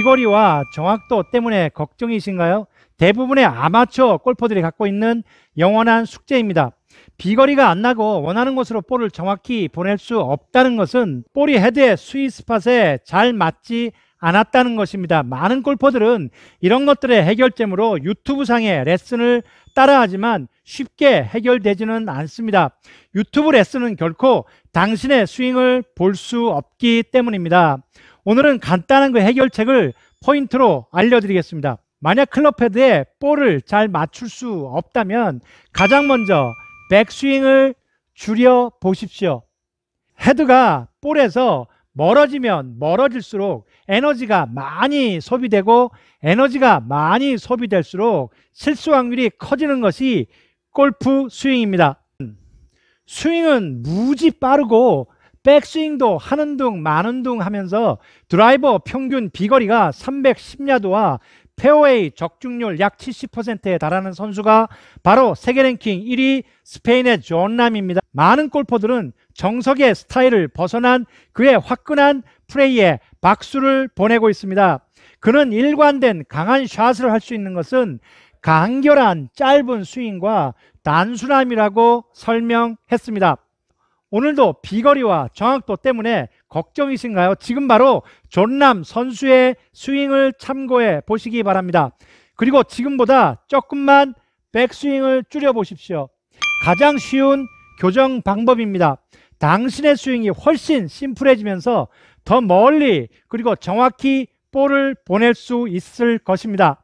비거리와 정확도 때문에 걱정이신가요? 대부분의 아마추어 골퍼들이 갖고 있는 영원한 숙제입니다. 비거리가 안 나고 원하는 곳으로 볼을 정확히 보낼 수 없다는 것은 볼이 헤드의 스위스팟에 잘 맞지 않았다는 것입니다. 많은 골퍼들은 이런 것들의 해결점으로 유튜브상의 레슨을 따라하지만 쉽게 해결되지는 않습니다. 유튜브 레슨은 결코 당신의 스윙을 볼 수 없기 때문입니다. 오늘은 간단한 그 해결책을 포인트로 알려드리겠습니다. 만약 클럽헤드에 볼을 잘 맞출 수 없다면 가장 먼저 백스윙을 줄여 보십시오. 헤드가 볼에서 멀어지면 멀어질수록 에너지가 많이 소비되고 에너지가 많이 소비될수록 실수 확률이 커지는 것이 골프 스윙입니다. 스윙은 무지 빠르고 백스윙도 하는 둥 마는 둥 하면서 드라이버 평균 비거리가 310야드와 페어웨이 적중률 약 70%에 달하는 선수가 바로 세계 랭킹 1위 스페인의 존남입니다. 많은 골퍼들은 정석의 스타일을 벗어난 그의 화끈한 프레이에 박수를 보내고 있습니다. 그는 일관된 강한 샷을 할 수 있는 것은 간결한 짧은 스윙과 단순함이라고 설명했습니다. 오늘도 비거리와 정확도 때문에 걱정이신가요? 지금 바로 존남 선수의 스윙을 참고해 보시기 바랍니다. 그리고 지금보다 조금만 백스윙을 줄여보십시오. 가장 쉬운 교정 방법입니다. 당신의 스윙이 훨씬 심플해지면서 더 멀리 그리고 정확히 볼을 보낼 수 있을 것입니다.